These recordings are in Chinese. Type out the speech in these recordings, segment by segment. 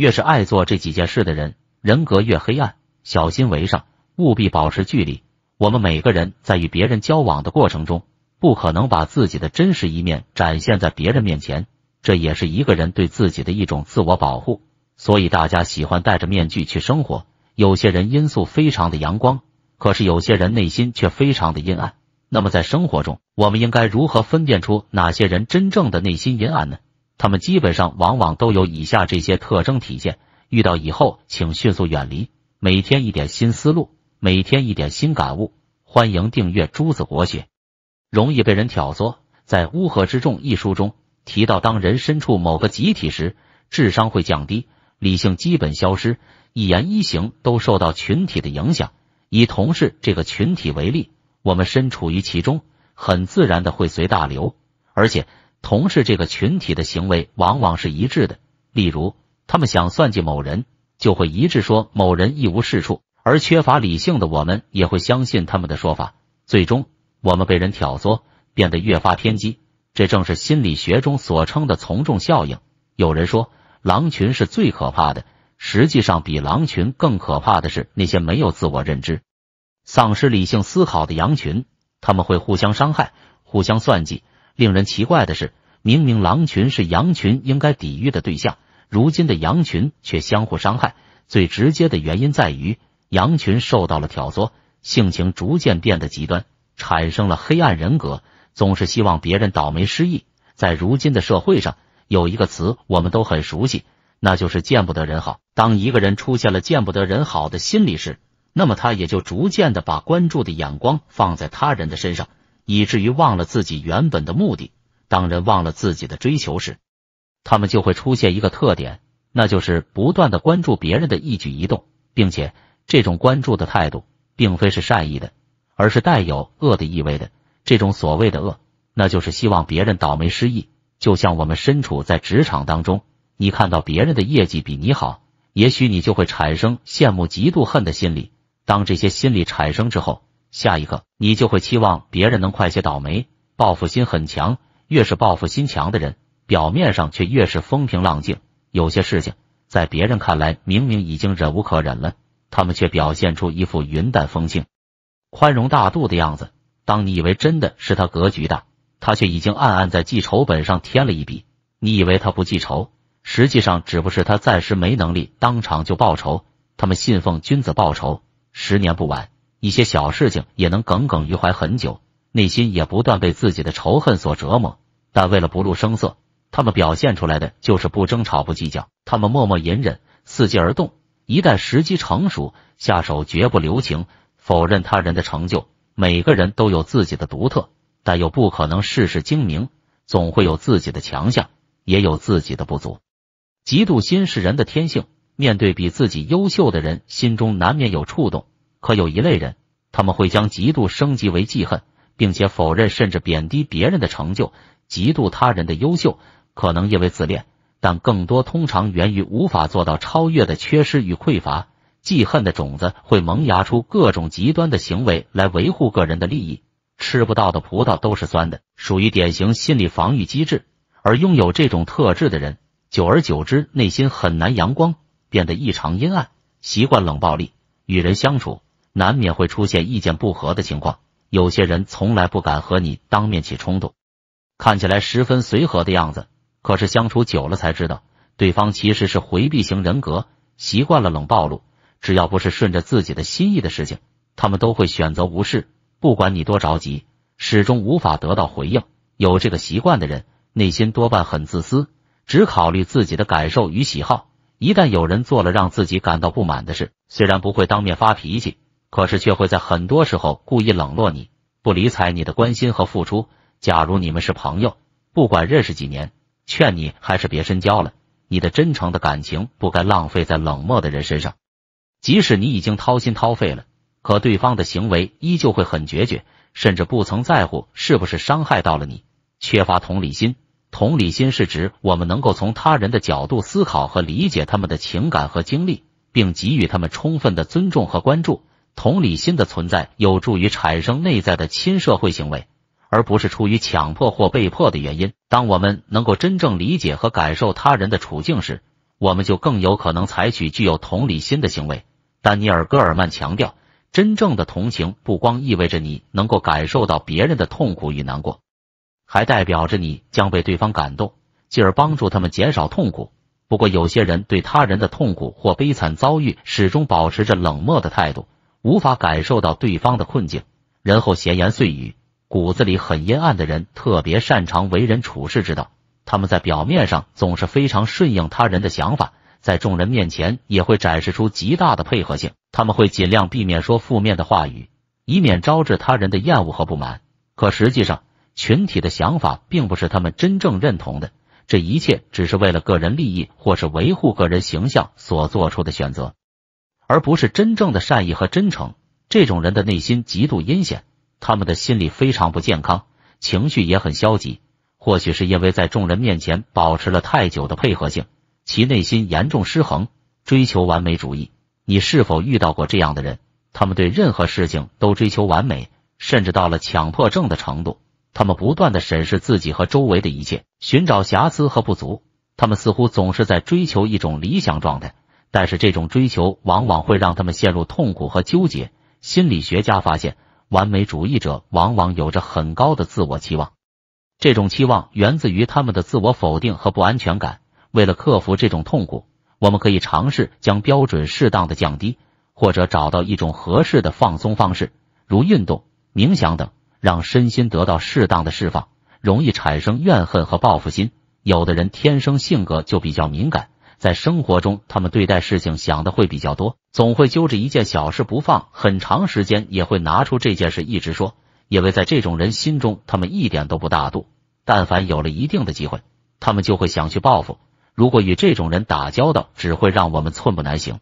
越是爱做这几件事的人，人格越黑暗，小心为上，务必保持距离。我们每个人在与别人交往的过程中，不可能把自己的真实一面展现在别人面前，这也是一个人对自己的一种自我保护。所以，大家喜欢戴着面具去生活。有些人因素非常的阳光，可是有些人内心却非常的阴暗。那么，在生活中，我们应该如何分辨出哪些人真正的内心阴暗呢？他们基本上往往都有以下这些特征体现，遇到以后请迅速远离。每天一点新思路，每天一点新感悟。欢迎订阅《朱子国学》。容易被人挑唆，在《乌合之众》一书中提到，当人身处某个集体时，智商会降低，理性基本消失，一言一行都受到群体的影响。以同事这个群体为例，我们身处于其中，很自然的会随大流，而且。同事这个群体的行为往往是一致的，例如，他们想算计某人，就会一致说某人一无是处，而缺乏理性的我们也会相信他们的说法，最终我们被人挑唆，变得越发偏激。这正是心理学中所称的从众效应。有人说狼群是最可怕的，实际上比狼群更可怕的是那些没有自我认知、丧失理性思考的羊群，他们会互相伤害、互相算计。令人奇怪的是，明明狼群是羊群应该抵御的对象，如今的羊群却相互伤害。最直接的原因在于，羊群受到了挑唆，性情逐渐变得极端，产生了黑暗人格，总是希望别人倒霉失意。在如今的社会上，有一个词我们都很熟悉，那就是见不得人好。当一个人出现了见不得人好的心理时，那么他也就逐渐的把关注的眼光放在他人的身上。以至于忘了自己原本的目的。当人忘了自己的追求时，他们就会出现一个特点，那就是不断的关注别人的一举一动，并且这种关注的态度并非是善意的，而是带有恶的意味的。这种所谓的恶，那就是希望别人倒霉失意。就像我们身处在职场当中，你看到别人的业绩比你好，也许你就会产生羡慕、嫉妒、恨的心理。当这些心理产生之后，下一刻，你就会期望别人能快些倒霉，报复心很强。越是报复心强的人，表面上却越是风平浪静。有些事情，在别人看来明明已经忍无可忍了，他们却表现出一副云淡风轻、宽容大度的样子。当你以为真的是他格局大，他却已经暗暗在记仇本上添了一笔。你以为他不记仇，实际上只不是他暂时没能力当场就报仇。他们信奉君子报仇，十年不晚。一些小事情也能耿耿于怀很久，内心也不断被自己的仇恨所折磨。但为了不露声色，他们表现出来的就是不争吵、不计较。他们默默隐忍，伺机而动。一旦时机成熟，下手绝不留情。否认他人的成就，每个人都有自己的独特，但又不可能事事精明，总会有自己的强项，也有自己的不足。嫉妒心是人的天性，面对比自己优秀的人，心中难免有触动。可有一类人，他们会将嫉妒升级为记恨，并且否认甚至贬低别人的成就，嫉妒他人的优秀，可能因为自恋，但更多通常源于无法做到超越的缺失与匮乏。记恨的种子会萌芽出各种极端的行为来维护个人的利益，吃不到的葡萄都是酸的，属于典型心理防御机制。而拥有这种特质的人，久而久之内心很难阳光，变得异常阴暗，习惯冷暴力，与人相处。难免会出现意见不合的情况。有些人从来不敢和你当面起冲突，看起来十分随和的样子。可是相处久了才知道，对方其实是回避型人格，习惯了冷暴露。只要不是顺着自己的心意的事情，他们都会选择无视。不管你多着急，始终无法得到回应。有这个习惯的人，内心多半很自私，只考虑自己的感受与喜好。一旦有人做了让自己感到不满的事，虽然不会当面发脾气。可是却会在很多时候故意冷落你，不理睬你的关心和付出。假如你们是朋友，不管认识几年，劝你还是别深交了。你的真诚的感情不该浪费在冷漠的人身上。即使你已经掏心掏肺了，可对方的行为依旧会很决绝，甚至不曾在乎是不是伤害到了你。缺乏同理心，同理心是指我们能够从他人的角度思考和理解他们的情感和经历，并给予他们充分的尊重和关注。同理心的存在有助于产生内在的亲社会行为，而不是出于强迫或被迫的原因。当我们能够真正理解和感受他人的处境时，我们就更有可能采取具有同理心的行为。丹尼尔·戈尔曼强调，真正的同情不光意味着你能够感受到别人的痛苦与难过，还代表着你将被对方感动，进而帮助他们减少痛苦。不过，有些人对他人的痛苦或悲惨遭遇始终保持着冷漠的态度。无法感受到对方的困境，然后闲言碎语。骨子里很阴暗的人，特别擅长为人处事之道。他们在表面上总是非常顺应他人的想法，在众人面前也会展示出极大的配合性。他们会尽量避免说负面的话语，以免招致他人的厌恶和不满。可实际上，群体的想法并不是他们真正认同的。这一切只是为了个人利益或是维护个人形象所做出的选择。而不是真正的善意和真诚，这种人的内心极度阴险，他们的心理非常不健康，情绪也很消极。或许是因为在众人面前保持了太久的配合性，其内心严重失衡，追求完美主义。你是否遇到过这样的人？他们对任何事情都追求完美，甚至到了强迫症的程度。他们不断的审视自己和周围的一切，寻找瑕疵和不足。他们似乎总是在追求一种理想状态。但是这种追求往往会让他们陷入痛苦和纠结。心理学家发现，完美主义者往往有着很高的自我期望，这种期望源自于他们的自我否定和不安全感。为了克服这种痛苦，我们可以尝试将标准适当的降低，或者找到一种合适的放松方式，如运动、冥想等，让身心得到适当的释放。容易产生怨恨和报复心。有的人天生性格就比较敏感。在生活中，他们对待事情想的会比较多，总会揪着一件小事不放，很长时间也会拿出这件事一直说。因为在这种人心中，他们一点都不大度，但凡有了一定的机会，他们就会想去报复。如果与这种人打交道，只会让我们寸步难行、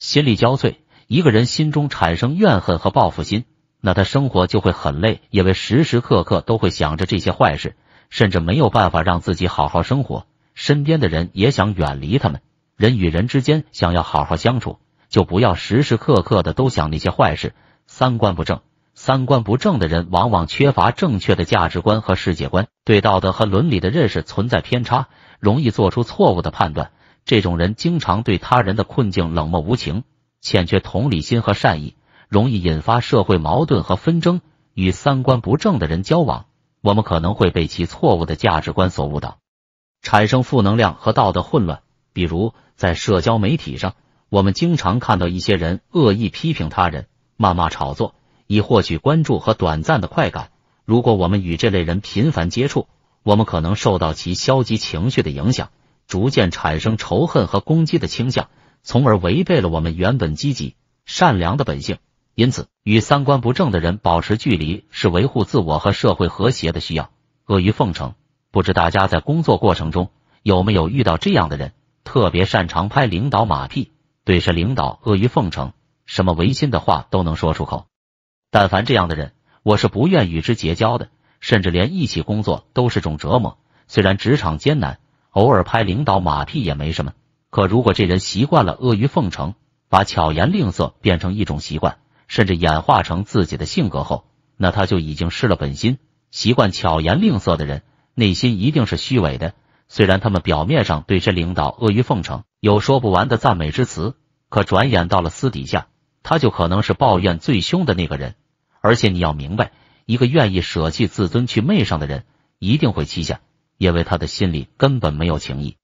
心力交瘁。一个人心中产生怨恨和报复心，那他生活就会很累，因为时时刻刻都会想着这些坏事，甚至没有办法让自己好好生活。身边的人也想远离他们，人与人之间想要好好相处，就不要时时刻刻的都想那些坏事。三观不正，三观不正的人往往缺乏正确的价值观和世界观，对道德和伦理的认识存在偏差，容易做出错误的判断。这种人经常对他人的困境冷漠无情，欠缺同理心和善意，容易引发社会矛盾和纷争。与三观不正的人交往，我们可能会被其错误的价值观所误导。产生负能量和道德混乱，比如在社交媒体上，我们经常看到一些人恶意批评他人、谩骂、炒作，以获取关注和短暂的快感。如果我们与这类人频繁接触，我们可能受到其消极情绪的影响，逐渐产生仇恨和攻击的倾向，从而违背了我们原本积极、善良的本性。因此，与三观不正的人保持距离是维护自我和社会和谐的需要。阿谀奉承。不知大家在工作过程中有没有遇到这样的人，特别擅长拍领导马屁，对着领导阿谀奉承，什么违心的话都能说出口。但凡这样的人，我是不愿与之结交的，甚至连一起工作都是种折磨。虽然职场艰难，偶尔拍领导马屁也没什么，可如果这人习惯了阿谀奉承，把巧言令色变成一种习惯，甚至演化成自己的性格后，那他就已经失了本心。习惯巧言令色的人。内心一定是虚伪的。虽然他们表面上对这领导阿谀奉承，有说不完的赞美之词，可转眼到了私底下，他就可能是抱怨最凶的那个人。而且你要明白，一个愿意舍弃自尊去媚上的人，一定会欺下，因为他的心里根本没有情义，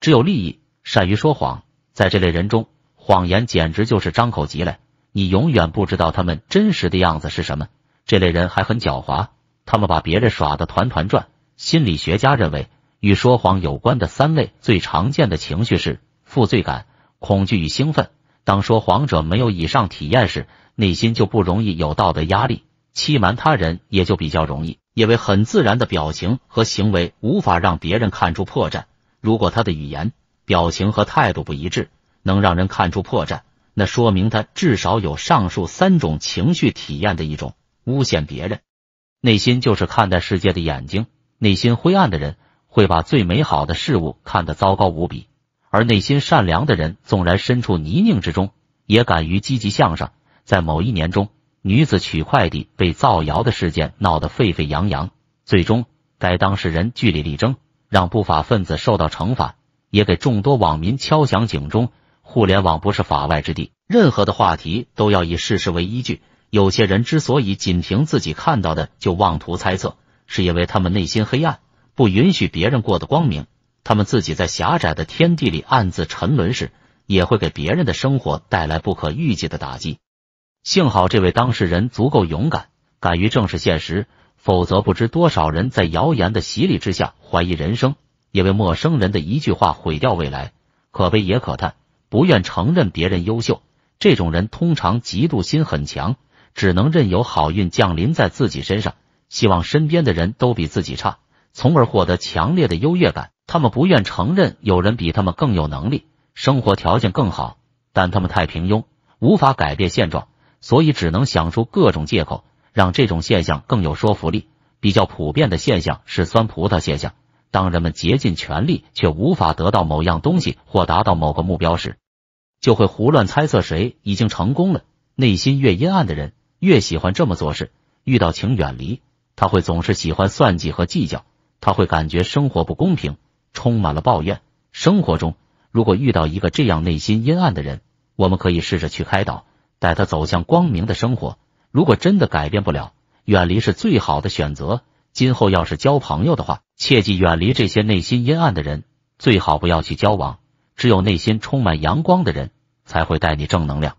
只有利益。善于说谎，在这类人中，谎言简直就是张口即来。你永远不知道他们真实的样子是什么。这类人还很狡猾，他们把别人耍得团团转。心理学家认为，与说谎有关的三类最常见的情绪是负罪感、恐惧与兴奋。当说谎者没有以上体验时，内心就不容易有道德压力，欺瞒他人也就比较容易，因为很自然的表情和行为无法让别人看出破绽。如果他的语言、表情和态度不一致，能让人看出破绽，那说明他至少有上述三种情绪体验的一种。诬陷别人，内心就是看待世界的眼睛。内心灰暗的人会把最美好的事物看得糟糕无比，而内心善良的人纵然身处泥泞之中，也敢于积极向上。在某一年中，女子取快递被造谣的事件闹得沸沸扬扬，最终该当事人据理力争，让不法分子受到惩罚，也给众多网民敲响警钟：互联网不是法外之地，任何的话题都要以事实为依据。有些人之所以仅凭自己看到的就妄图猜测。是因为他们内心黑暗，不允许别人过得光明。他们自己在狭窄的天地里暗自沉沦时，也会给别人的生活带来不可预计的打击。幸好这位当事人足够勇敢，敢于正视现实，否则不知多少人在谣言的洗礼之下怀疑人生，也为陌生人的一句话毁掉未来。可悲也可叹，不愿承认别人优秀，这种人通常嫉妒心很强，只能任由好运降临在自己身上。希望身边的人都比自己差，从而获得强烈的优越感。他们不愿承认有人比他们更有能力，生活条件更好，但他们太平庸，无法改变现状，所以只能想出各种借口，让这种现象更有说服力。比较普遍的现象是酸葡萄现象：当人们竭尽全力却无法得到某样东西或达到某个目标时，就会胡乱猜测谁已经成功了。内心越阴暗的人，越喜欢这么做事。遇到，请远离。他会总是喜欢算计和计较，他会感觉生活不公平，充满了抱怨。生活中如果遇到一个这样内心阴暗的人，我们可以试着去开导，带他走向光明的生活。如果真的改变不了，远离是最好的选择。今后要是交朋友的话，切记远离这些内心阴暗的人，最好不要去交往。只有内心充满阳光的人，才会带你正能量。